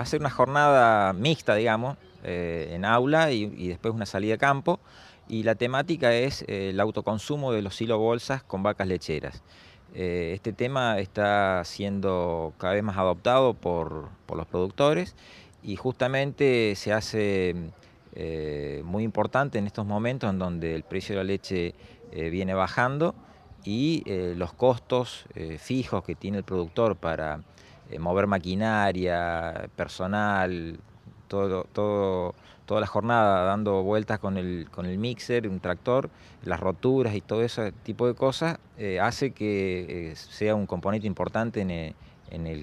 Va a ser una jornada mixta, digamos, eh, en aula y, después una salida a campo. Y la temática es eh, el autoconsumo de los bolsas con vacas lecheras. Eh, este tema está siendo cada vez más adoptado por los productores y justamente se hace muy importante en estos momentos en donde el precio de la leche viene bajando y los costos fijos que tiene el productor para eh, mover maquinaria, personal, todo, todo, toda la jornada dando vueltas con el, con el mixer, un tractor, las roturas y todo ese tipo de cosas, eh, hace que eh, sea un componente importante en el,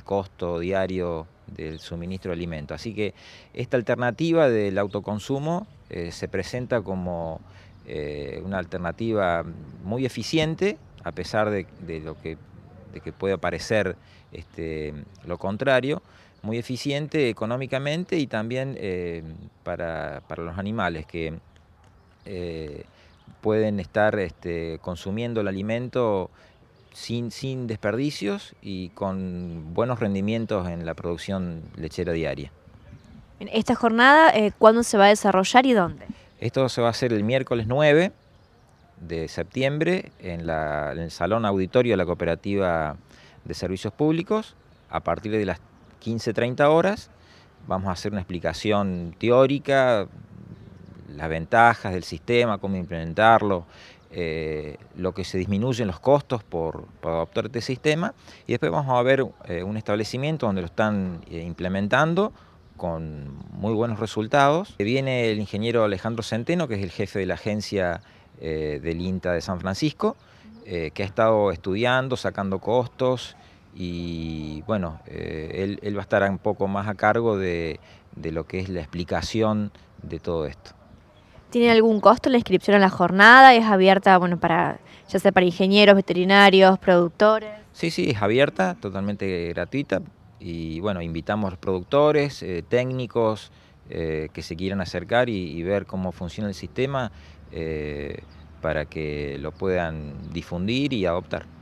costo diario del suministro de alimentos. Así que esta alternativa del autoconsumo se presenta como una alternativa muy eficiente, a pesar de, de lo que de que pueda parecer este, lo contrario, muy eficiente económicamente y también eh, para, los animales que eh, pueden estar este, consumiendo el alimento sin, sin desperdicios y con buenos rendimientos en la producción lechera diaria. ¿Esta jornada eh, cuándo se va a desarrollar y dónde? Esto se va a hacer el miércoles 9 de septiembre en, el Salón Auditorio de la Cooperativa de Servicios Públicos, a partir de las 15-30 horas. Vamos a hacer una explicación teórica, las ventajas del sistema, cómo implementarlo, eh, lo que se disminuyen los costos por, adoptar este sistema. Y después vamos a ver eh, un establecimiento donde lo están eh, implementando con muy buenos resultados. Viene el ingeniero Alejandro Centeno, que es el jefe de la agencia eh, del INTA de San Francisco, eh, que ha estado estudiando, sacando costos y bueno, eh, él, va a estar un poco más a cargo de, lo que es la explicación de todo esto. ¿Tiene algún costo la inscripción a la jornada? ¿Es abierta para ya sea para ingenieros, veterinarios, productores? Sí, sí, es abierta, totalmente gratuita. Y bueno, invitamos productores, técnicos que se quieran acercar y, ver cómo funciona el sistema. Eh, para que lo puedan difundir y adoptar.